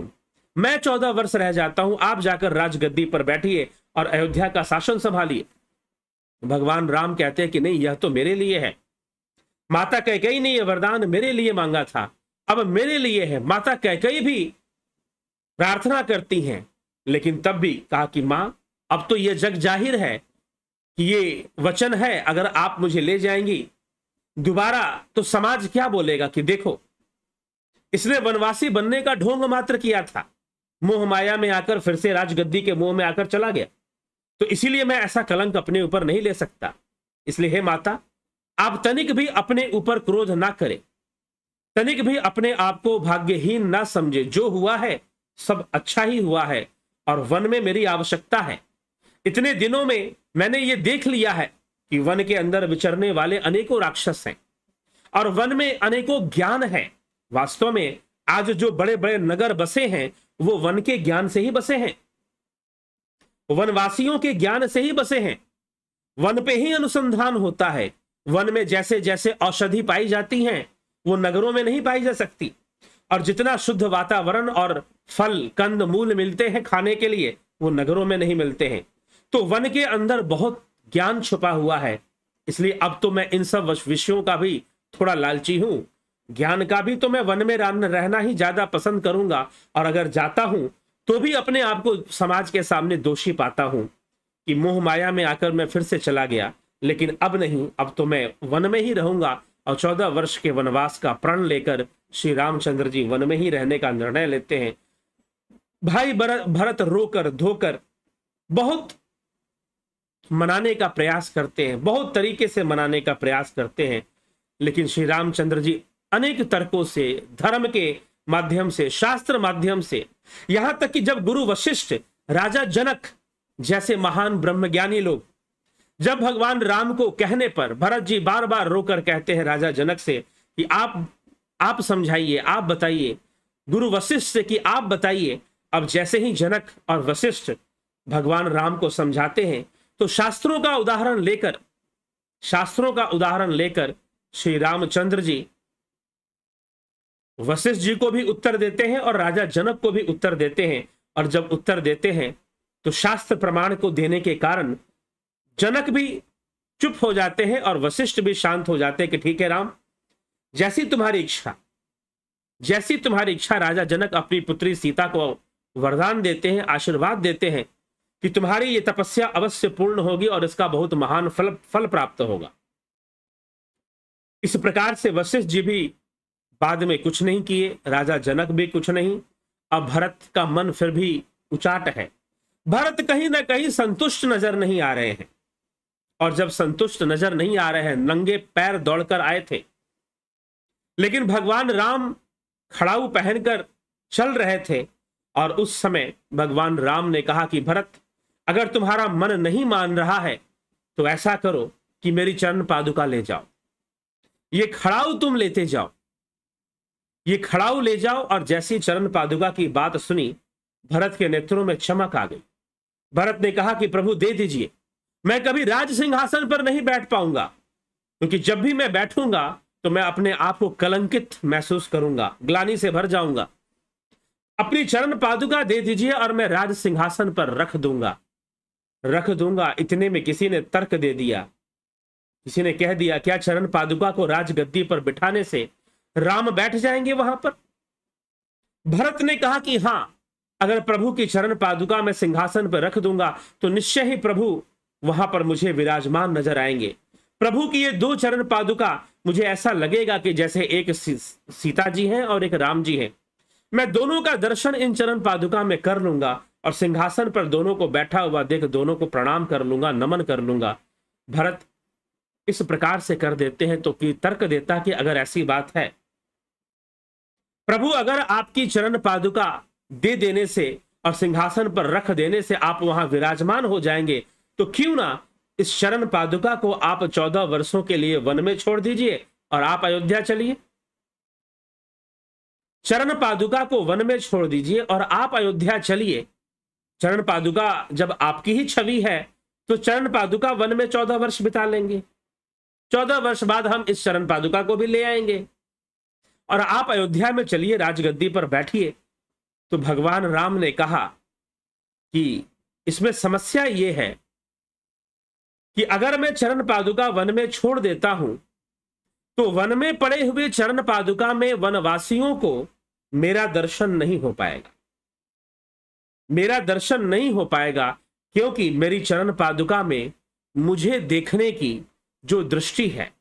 मैं चौदह वर्ष रह जाता हूं आप जाकर राजगद्दी पर बैठिए और अयोध्या का शासन संभालिए भगवान राम कहते हैं कि नहीं यह तो मेरे लिए है माता कह कई ने यह वरदान मेरे लिए मांगा था अब मेरे लिए है माता कह कई भी प्रार्थना करती हैं लेकिन तब भी कहा कि मां अब तो यह जग जाहिर है ये वचन है अगर आप मुझे ले जाएंगी दोबारा तो समाज क्या बोलेगा कि देखो इसने वनवासी बनने का ढोंग मात्र किया था मोह माया में आकर फिर से राजगद्दी के मुंह में आकर चला गया तो इसीलिए मैं ऐसा कलंक अपने ऊपर नहीं ले सकता इसलिए हे माता आप तनिक भी अपने ऊपर क्रोध ना करें तनिक भी अपने आप को भाग्यहीन ना समझे जो हुआ है सब अच्छा ही हुआ है और वन में मेरी आवश्यकता है इतने दिनों में मैंने ये देख लिया है कि वन के अंदर विचरने वाले अनेकों राक्षस हैं और वन में अनेकों ज्ञान है वास्तव में आज जो बड़े बड़े नगर बसे हैं वो वन के ज्ञान से ही बसे हैं वनवासियों के ज्ञान से ही बसे हैं वन पे ही अनुसंधान होता है वन में जैसे जैसे औषधि पाई जाती हैं वो नगरों में नहीं पाई जा सकती और जितना शुद्ध वातावरण और फल कंद मूल मिलते हैं खाने के लिए वो नगरों में नहीं मिलते हैं तो वन के अंदर बहुत ज्ञान छुपा हुआ है इसलिए अब तो मैं इन सब विषयों का भी थोड़ा लालची हूं ज्ञान का भी तो मैं वन में रहना ही ज्यादा पसंद करूंगा और अगर जाता हूं तो भी अपने आप को समाज के सामने दोषी पाता हूं कि मोह माया में आकर मैं फिर से चला गया लेकिन अब नहीं अब तो मैं वन में ही रहूंगा और चौदह वर्ष के वनवास का प्रण लेकर श्री रामचंद्र जी वन में ही रहने का निर्णय लेते हैं भाई भरत रोकर धोकर बहुत मनाने का प्रयास करते हैं बहुत तरीके से मनाने का प्रयास करते हैं लेकिन श्री रामचंद्र जी अनेक तर्कों से धर्म के माध्यम से शास्त्र माध्यम से यहां तक कि जब गुरु वशिष्ठ राजा जनक जैसे महान ब्रह्मज्ञानी लोग जब भगवान राम को कहने पर भरत जी बार बार रोकर कहते हैं राजा जनक से कि आप आप समझाइए आप बताइए गुरु वशिष्ठ से कि आप बताइए अब जैसे ही जनक और वशिष्ठ भगवान राम को समझाते हैं तो शास्त्रों का उदाहरण लेकर शास्त्रों का उदाहरण लेकर श्री रामचंद्र जी वशिष्ठ जी को भी उत्तर देते हैं और राजा जनक को भी उत्तर देते हैं और जब उत्तर देते हैं तो शास्त्र प्रमाण को देने के कारण जनक भी चुप हो जाते हैं और वशिष्ठ भी शांत हो जाते हैं कि ठीक है राम जैसी तुम्हारी इच्छा जैसी तुम्हारी इच्छा राजा जनक अपनी पुत्री सीता को वरदान देते हैं आशीर्वाद देते हैं कि तुम्हारी ये तपस्या अवश्य पूर्ण होगी और इसका बहुत महान फल फल प्राप्त होगा इस प्रकार से वशिष्ठ जी भी बाद में कुछ नहीं किए राजा जनक भी कुछ नहीं अब भरत का मन फिर भी उचाट है भरत कहीं ना कहीं संतुष्ट नजर नहीं आ रहे हैं और जब संतुष्ट नजर नहीं आ रहे हैं नंगे पैर दौड़कर आए थे लेकिन भगवान राम खड़ाऊ पहनकर चल रहे थे और उस समय भगवान राम ने कहा कि भरत अगर तुम्हारा मन नहीं मान रहा है तो ऐसा करो कि मेरी चरण पादुका ले जाओ ये खड़ाऊ तुम लेते जाओ ये खड़ाऊ ले जाओ और जैसी चरण पादुका की बात सुनी भरत के नेत्रों में चमक आ गई भरत ने कहा कि प्रभु दे दीजिए मैं कभी राज सिंहासन पर नहीं बैठ पाऊंगा क्योंकि तो जब भी मैं बैठूंगा तो मैं अपने आप को कलंकित महसूस करूंगा ग्लानी से भर जाऊंगा अपनी चरण पादुका दे दीजिए और मैं राज सिंहासन पर रख दूंगा रख दूंगा इतने में किसी ने तर्क दे दिया किसी ने कह दिया क्या चरण पादुका को राजगद्दी पर बिठाने से राम बैठ जाएंगे वहां पर भरत ने कहा कि हां अगर प्रभु की चरण पादुका मैं सिंहासन पर रख दूंगा तो निश्चय ही प्रभु वहां पर मुझे विराजमान नजर आएंगे प्रभु की ये दो चरण पादुका मुझे ऐसा लगेगा कि जैसे एक सीता जी हैं और एक राम जी हैं मैं दोनों का दर्शन इन चरण पादुका में कर लूंगा और सिंहासन पर दोनों को बैठा हुआ देख दोनों को प्रणाम कर लूंगा नमन कर लूंगा भरत इस प्रकार से कर देते हैं तो तर्क देता कि अगर ऐसी बात है प्रभु अगर आपकी चरण पादुका दे देने से और सिंहासन पर रख देने से आप वहां विराजमान हो जाएंगे तो क्यों ना इस शरण पादुका को आप चौदह वर्षों के लिए वन में छोड़ दीजिए और आप अयोध्या चलिए चरण पादुका को वन में छोड़ दीजिए और आप अयोध्या चलिए चरण पादुका जब आपकी ही छवि है तो चरण पादुका वन में चौदह वर्ष बिता लेंगे चौदह वर्ष बाद हम इस चरण पादुका को भी ले आएंगे और आप अयोध्या में चलिए राजगद्दी पर बैठिए तो भगवान राम ने कहा कि इसमें समस्या ये है कि अगर मैं चरण पादुका वन में छोड़ देता हूं तो वन में पड़े हुए चरण पादुका में वनवासियों को मेरा दर्शन नहीं हो पाएगा मेरा दर्शन नहीं हो पाएगा क्योंकि मेरी चरण पादुका में मुझे देखने की जो दृष्टि है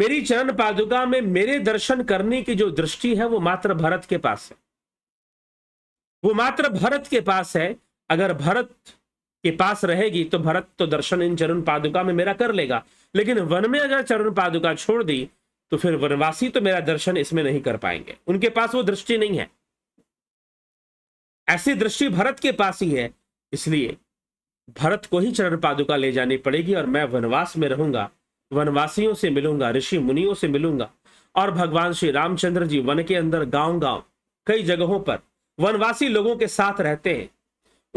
मेरी चरण पादुका में मेरे दर्शन करने की जो दृष्टि है वो मात्र भरत के पास है वो मात्र भरत के पास है अगर भरत के पास रहेगी तो भरत तो दर्शन इन चरण पादुका में मेरा कर लेगा लेकिन वन में अगर चरण पादुका छोड़ दी तो फिर वनवासी तो मेरा दर्शन इसमें नहीं कर पाएंगे उनके पास वो दृष्टि नहीं है ऐसी दृष्टि भरत के पास ही है इसलिए भरत को ही चरण पादुका ले जानी पड़ेगी और मैं वनवास में रहूंगा वनवासियों से मिलूंगा ऋषि मुनियों से मिलूंगा और भगवान श्री रामचंद्र जी वन के अंदर गांव गांव कई जगहों पर वनवासी लोगों के साथ रहते हैं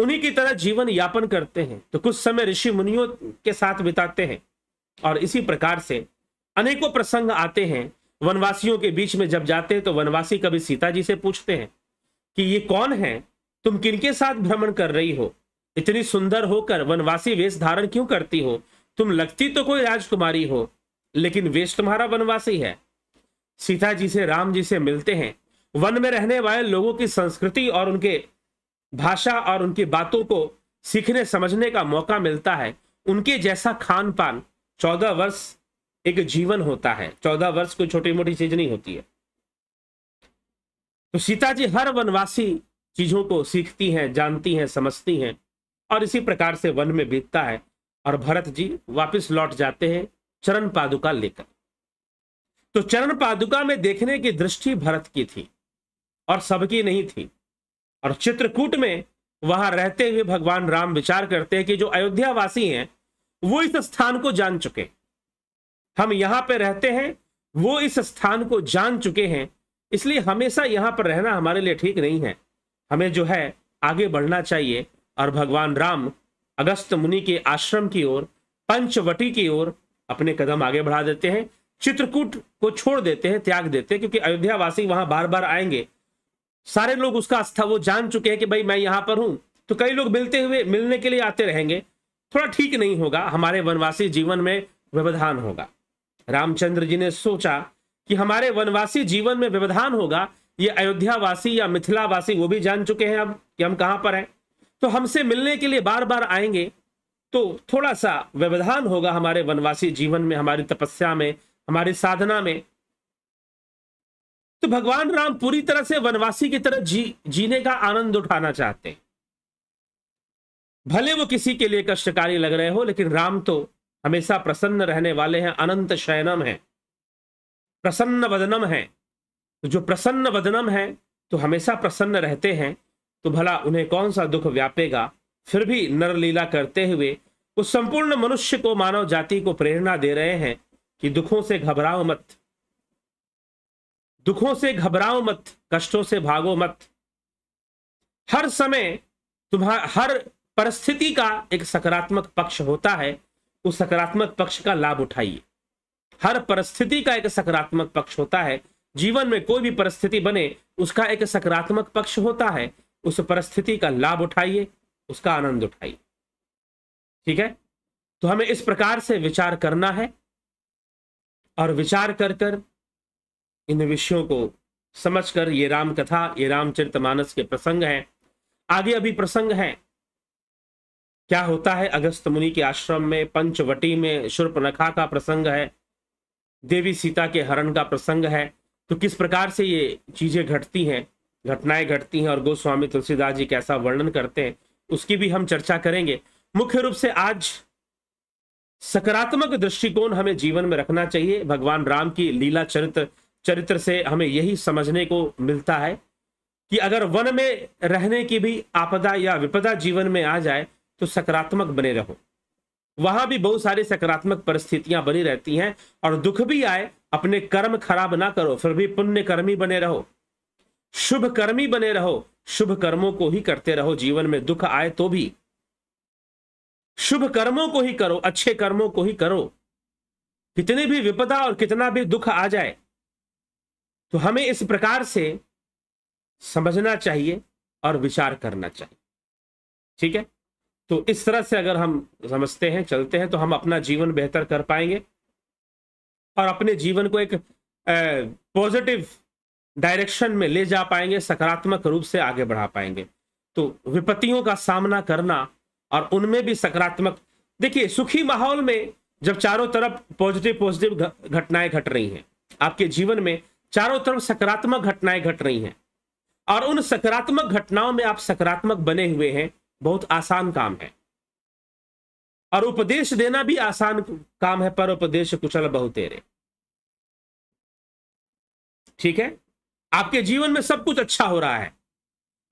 उन्हीं की तरह जीवन यापन करते हैं तो कुछ समय ऋषि मुनियों के साथ बिताते हैं और इसी प्रकार से अनेकों प्रसंग आते हैं वनवासियों के बीच में जब जाते हैं तो वनवासी कभी सीता जी से पूछते हैं कि ये कौन है तुम किनके साथ भ्रमण कर रही हो इतनी सुंदर होकर वनवासी वेश धारण क्यों करती हो तुम लगती तो कोई राजकुमारी हो लेकिन वेश तुम्हारा वनवासी है सीता जी से राम जी से मिलते हैं वन में रहने वाले लोगों की संस्कृति और उनके भाषा और उनकी बातों को सीखने समझने का मौका मिलता है उनके जैसा खान पान चौदह वर्ष एक जीवन होता है चौदह वर्ष कोई छोटी मोटी चीज नहीं होती है तो सीता जी हर वनवासी चीजों को सीखती हैं जानती हैं समझती हैं और इसी प्रकार से वन में बीतता है और भरत जी वापस लौट जाते हैं चरण पादुका लेकर तो चरण पादुका में देखने की दृष्टि भरत की थी और सबकी नहीं थी और चित्रकूट में वहां रहते हुए भगवान राम विचार करते हैं कि जो अयोध्या वासी हैं वो इस स्थान को जान चुके हम यहाँ पे रहते हैं वो इस स्थान को जान चुके हैं इसलिए हमेशा यहाँ पर रहना हमारे लिए ठीक नहीं है हमें जो है आगे बढ़ना चाहिए और भगवान राम अगस्त मुनि के आश्रम की ओर पंचवटी की ओर अपने कदम आगे बढ़ा देते हैं चित्रकूट को छोड़ देते हैं त्याग देते हैं क्योंकि अयोध्या वासी वहां बार बार आएंगे सारे लोग उसका आस्था वो जान चुके हैं कि भाई मैं यहाँ पर हूं तो कई लोग मिलते हुए मिलने के लिए आते रहेंगे थोड़ा ठीक नहीं होगा हमारे वनवासी जीवन में व्यवधान होगा रामचंद्र जी ने सोचा कि हमारे वनवासी जीवन में व्यवधान होगा ये अयोध्यावासी या वासी वो भी जान चुके हैं अब कि हम कहां पर हैं तो हमसे मिलने के लिए बार बार आएंगे तो थोड़ा सा व्यवधान होगा हमारे वनवासी जीवन में हमारी तपस्या में हमारी साधना में तो भगवान राम पूरी तरह से वनवासी की तरह जी, जीने का आनंद उठाना चाहते हैं भले वो किसी के लिए कष्टकारी लग रहे हो लेकिन राम तो हमेशा प्रसन्न रहने वाले हैं अनंत शयनम है प्रसन्न वदनम है तो जो प्रसन्न वदनम है तो हमेशा प्रसन्न रहते हैं तो भला उन्हें कौन सा दुख व्यापेगा फिर भी नरलीला करते हुए उस संपूर्ण मनुष्य को मानव जाति को प्रेरणा दे रहे हैं कि दुखों से घबराओ मत दुखों से घबराओ मत कष्टों से भागो मत हर समय तुम्हार हर परिस्थिति का एक सकारात्मक पक्ष होता है उस सकारात्मक पक्ष का लाभ उठाइए हर परिस्थिति का एक सकारात्मक पक्ष होता है जीवन में कोई भी परिस्थिति बने उसका एक सकारात्मक पक्ष होता है उस परिस्थिति का लाभ उठाइए उसका आनंद उठाइए ठीक है तो हमें इस प्रकार से विचार करना है और विचार कर कर इन विषयों को समझकर ये राम कथा ये रामचरितमानस के प्रसंग हैं आगे अभी प्रसंग हैं क्या होता है अगस्त मुनि के आश्रम में पंचवटी में नखा का प्रसंग है देवी सीता के हरण का प्रसंग है तो किस प्रकार से ये चीजें घटती हैं घटनाएं घटती हैं और गोस्वामी तुलसीदास जी कैसा वर्णन करते हैं उसकी भी हम चर्चा करेंगे मुख्य रूप से आज सकारात्मक दृष्टिकोण हमें जीवन में रखना चाहिए भगवान राम की लीला चरित्र चरित्र से हमें यही समझने को मिलता है कि अगर वन में रहने की भी आपदा या विपदा जीवन में आ जाए तो सकारात्मक बने रहो वहां भी बहुत सारी सकारात्मक परिस्थितियां बनी रहती हैं और दुख भी आए अपने कर्म खराब ना करो फिर भी पुण्य कर्मी बने रहो शुभ कर्मी बने रहो शुभ कर्मों को ही करते रहो जीवन में दुख आए तो भी शुभ कर्मों को ही करो अच्छे कर्मों को ही करो कितनी भी विपदा और कितना भी दुख आ जाए तो हमें इस प्रकार से समझना चाहिए और विचार करना चाहिए ठीक है तो इस तरह से अगर हम समझते हैं चलते हैं तो हम अपना जीवन बेहतर कर पाएंगे और अपने जीवन को एक पॉजिटिव डायरेक्शन में ले जा पाएंगे सकारात्मक रूप से आगे बढ़ा पाएंगे तो विपत्तियों का सामना करना और उनमें भी सकारात्मक देखिए सुखी माहौल में जब चारों तरफ पॉजिटिव पॉजिटिव घटनाएं घट रही हैं आपके जीवन में चारों तरफ सकारात्मक घटनाएं घट रही हैं और उन सकारात्मक घटनाओं में आप सकारात्मक बने हुए हैं बहुत आसान काम है और उपदेश देना भी आसान काम है पर उपदेश कुशल बहुतेरे ठीक है आपके जीवन में सब कुछ अच्छा हो रहा है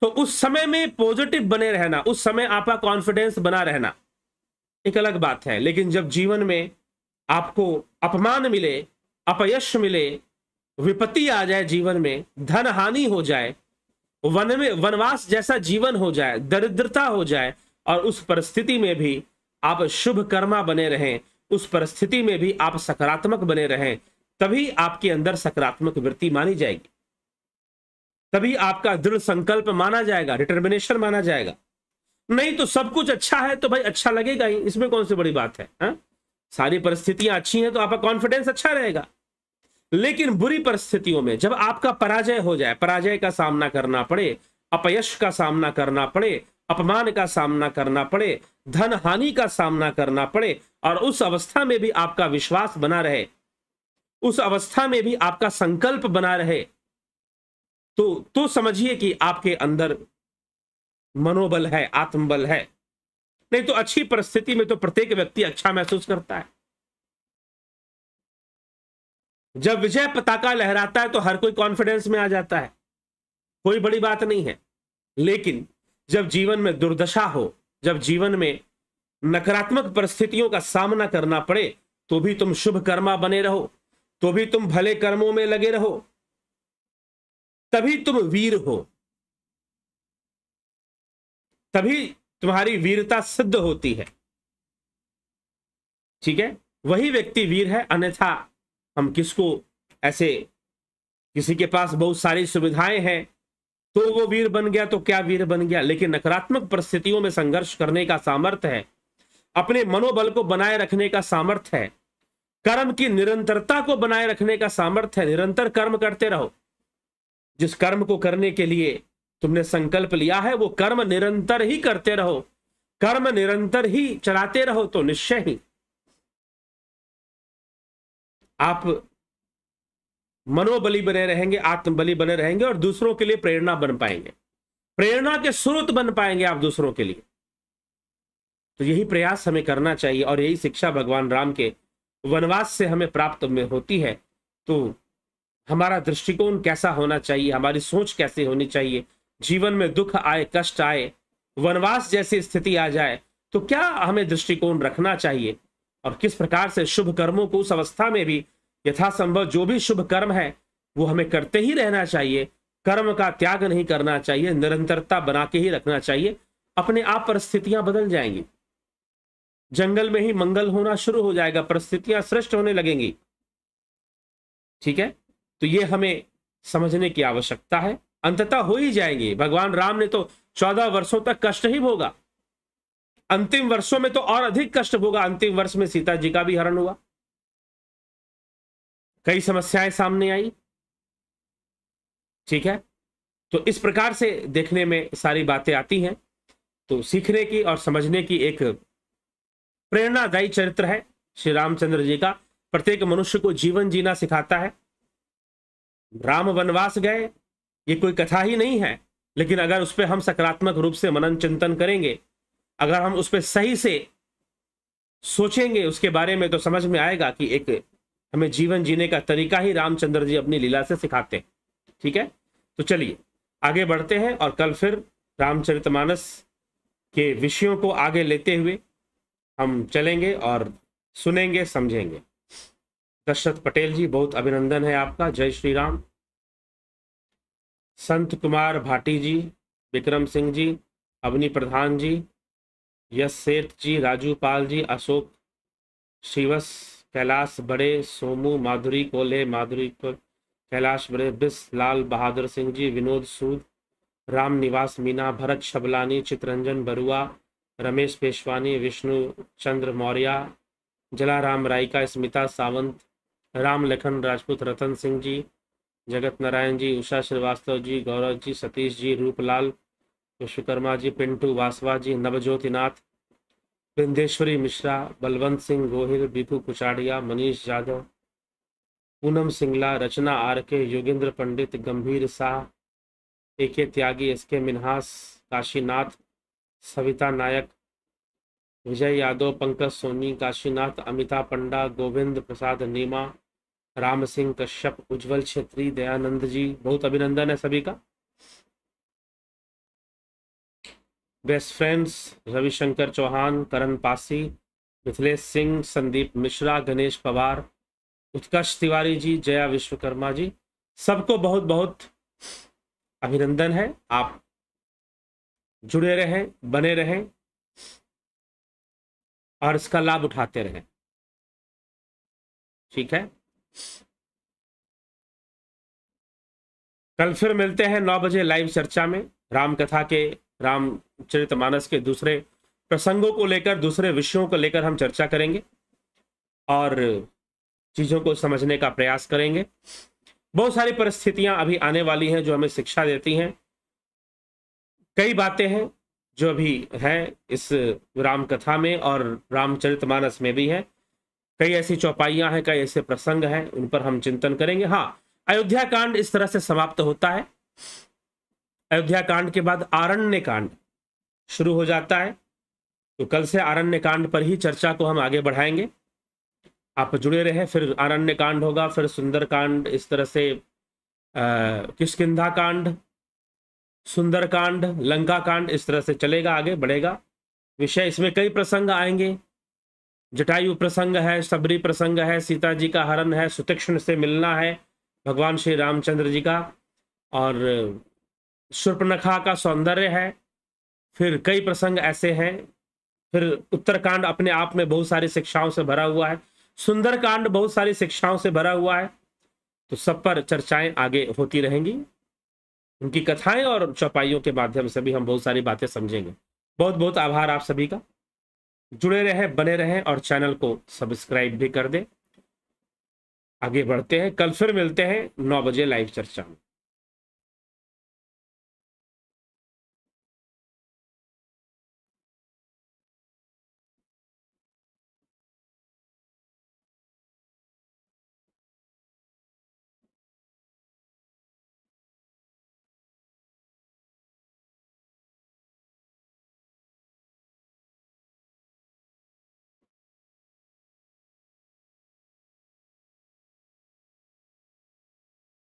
तो उस समय में पॉजिटिव बने रहना उस समय आपका कॉन्फिडेंस बना रहना एक अलग बात है लेकिन जब जीवन में आपको अपमान मिले अपयश मिले विपत्ति आ जाए जीवन में धन हानि हो जाए वन में वनवास जैसा जीवन हो जाए दरिद्रता हो जाए और उस परिस्थिति में भी आप शुभ कर्मा बने रहें उस परिस्थिति में भी आप सकारात्मक बने रहें तभी आपके अंदर सकारात्मक वृत्ति मानी जाएगी तभी आपका दृढ़ संकल्प माना जाएगा डिटर्मिनेशन माना जाएगा नहीं तो सब कुछ अच्छा है तो भाई अच्छा लगेगा ही इसमें कौन सी बड़ी बात है हा? सारी परिस्थितियां अच्छी हैं तो आपका कॉन्फिडेंस अच्छा रहेगा लेकिन बुरी परिस्थितियों में जब आपका पराजय हो जाए पराजय का सामना करना पड़े अपयश का सामना करना पड़े अपमान का सामना करना पड़े धन हानि का सामना करना पड़े और उस अवस्था में भी आपका विश्वास बना रहे उस अवस्था में भी आपका संकल्प बना रहे तो तो समझिए कि आपके अंदर मनोबल है आत्मबल है नहीं तो अच्छी परिस्थिति में तो प्रत्येक व्यक्ति अच्छा महसूस करता है जब विजय पताका लहराता है तो हर कोई कॉन्फिडेंस में आ जाता है कोई बड़ी बात नहीं है लेकिन जब जीवन में दुर्दशा हो जब जीवन में नकारात्मक परिस्थितियों का सामना करना पड़े तो भी तुम शुभ कर्मा बने रहो तो भी तुम भले कर्मों में लगे रहो तभी तुम वीर हो तभी तुम्हारी वीरता सिद्ध होती है ठीक है वही व्यक्ति वीर है अन्यथा हम किसको ऐसे किसी के पास बहुत सारी सुविधाएं हैं तो वो वीर बन गया तो क्या वीर बन गया लेकिन नकारात्मक परिस्थितियों में संघर्ष करने का सामर्थ्य है अपने मनोबल को बनाए रखने का सामर्थ्य है कर्म की निरंतरता को बनाए रखने का सामर्थ्य है निरंतर कर्म करते रहो जिस कर्म को करने के लिए तुमने संकल्प लिया है वो कर्म निरंतर ही करते रहो कर्म निरंतर ही चलाते रहो तो निश्चय ही आप मनोबली बने रहेंगे आत्मबली बने रहेंगे और दूसरों के लिए प्रेरणा बन पाएंगे प्रेरणा के स्रोत बन पाएंगे आप दूसरों के लिए तो यही प्रयास हमें करना चाहिए और यही शिक्षा भगवान राम के वनवास से हमें प्राप्त में होती है तो हमारा दृष्टिकोण कैसा होना चाहिए हमारी सोच कैसी होनी चाहिए जीवन में दुख आए कष्ट आए वनवास जैसी स्थिति आ जाए तो क्या हमें दृष्टिकोण रखना चाहिए और किस प्रकार से शुभ कर्मों को उस अवस्था में भी यथासंभव जो भी शुभ कर्म है वो हमें करते ही रहना चाहिए कर्म का त्याग नहीं करना चाहिए निरंतरता बना के ही रखना चाहिए अपने आप परिस्थितियां बदल जाएंगी जंगल में ही मंगल होना शुरू हो जाएगा परिस्थितियां श्रेष्ठ होने लगेंगी ठीक है तो ये हमें समझने की आवश्यकता है अंततः हो ही जाएंगे भगवान राम ने तो चौदह वर्षों तक कष्ट ही भोगा अंतिम वर्षों में तो और अधिक कष्ट होगा अंतिम वर्ष में सीता जी का भी हरण हुआ कई समस्याएं सामने आई ठीक है तो इस प्रकार से देखने में सारी बातें आती हैं तो सीखने की और समझने की एक प्रेरणादायी चरित्र है श्री रामचंद्र जी का प्रत्येक मनुष्य को जीवन जीना सिखाता है राम वनवास गए ये कोई कथा ही नहीं है लेकिन अगर उस पर हम सकारात्मक रूप से मनन चिंतन करेंगे अगर हम उस पर सही से सोचेंगे उसके बारे में तो समझ में आएगा कि एक हमें जीवन जीने का तरीका ही रामचंद्र जी अपनी लीला से सिखाते हैं ठीक है तो चलिए आगे बढ़ते हैं और कल फिर रामचरितमानस के विषयों को आगे लेते हुए हम चलेंगे और सुनेंगे समझेंगे दशरथ पटेल जी बहुत अभिनंदन है आपका जय श्री राम संत कुमार भाटी जी विक्रम सिंह जी अवनी प्रधान जी यश सेठ जी राजू पाल जी अशोक शिवस कैलाश बड़े सोमू माधुरी कोले माधुरी को कैलाश बड़े बिस लाल बहादुर सिंह जी विनोद सूद राम निवास मीना भरत शबलानी चित्रंजन बरुआ रमेश पेशवानी विष्णु चंद्र मौर्य जलाराम रायका स्मिता सावंत राम लखन राजपूत रतन सिंह जी जगत नारायण जी उषा श्रीवास्तव जी गौरव जी सतीश जी रूपलाल विश्वकर्मा जी पिंटू वासवा जी नवज्योति नाथ बिंदेश्वरी मिश्रा बलवंत सिंह गोहिल बीपू कुचाड़िया मनीष यादव पूनम सिंगला रचना आर के योगेंद्र पंडित गंभीर शाह ए के त्यागी एस के मिन्हास काशीनाथ सविता नायक विजय यादव पंकज सोनी काशीनाथ अमिता पंडा गोविंद प्रसाद नीमा राम सिंह कश्यप उज्जवल छेत्री दयानंद जी बहुत अभिनंदन है सभी का बेस्ट फ्रेंड्स रविशंकर चौहान करण पासी मिथिलेश सिंह संदीप मिश्रा गणेश पवार उत्कर्ष तिवारी जी जया विश्वकर्मा जी सबको बहुत बहुत अभिनंदन है आप जुड़े रहें बने रहें और इसका लाभ उठाते रहें ठीक है कल फिर मिलते हैं नौ बजे लाइव चर्चा में राम कथा के राम चरितमानस के दूसरे प्रसंगों को लेकर दूसरे विषयों को लेकर हम चर्चा करेंगे और चीज़ों को समझने का प्रयास करेंगे बहुत सारी परिस्थितियां अभी आने वाली हैं जो हमें शिक्षा देती हैं कई बातें हैं जो अभी हैं इस राम कथा में और रामचरितमानस में भी हैं कई ऐसी चौपाइयां हैं कई ऐसे प्रसंग हैं उन पर हम चिंतन करेंगे हाँ अयोध्या कांड इस तरह से समाप्त होता है अयोध्या कांड के बाद आरण्य कांड शुरू हो जाता है तो कल से आरण्य कांड पर ही चर्चा को हम आगे बढ़ाएंगे आप जुड़े रहे फिर आरण्य कांड होगा फिर सुंदर कांड इस तरह से किशकिधा कांड सुंदर कांड लंका कांड इस तरह से चलेगा आगे बढ़ेगा विषय इसमें कई प्रसंग आएंगे जटायु प्रसंग है सबरी प्रसंग है सीता जी का हरण है सुतीक्षण से मिलना है भगवान श्री रामचंद्र जी का और शुर्पनखा का सौंदर्य है फिर कई प्रसंग ऐसे हैं फिर उत्तरकांड अपने आप में बहुत सारी शिक्षाओं से भरा हुआ है सुंदरकांड बहुत सारी शिक्षाओं से भरा हुआ है तो सब पर चर्चाएं आगे होती रहेंगी उनकी कथाएं और चौपाइयों के माध्यम से भी हम बहुत सारी बातें समझेंगे बहुत बहुत आभार आप सभी का जुड़े रहें बने रहें और चैनल को सब्सक्राइब भी कर दें आगे बढ़ते हैं कल फिर मिलते हैं नौ बजे लाइव चर्चा में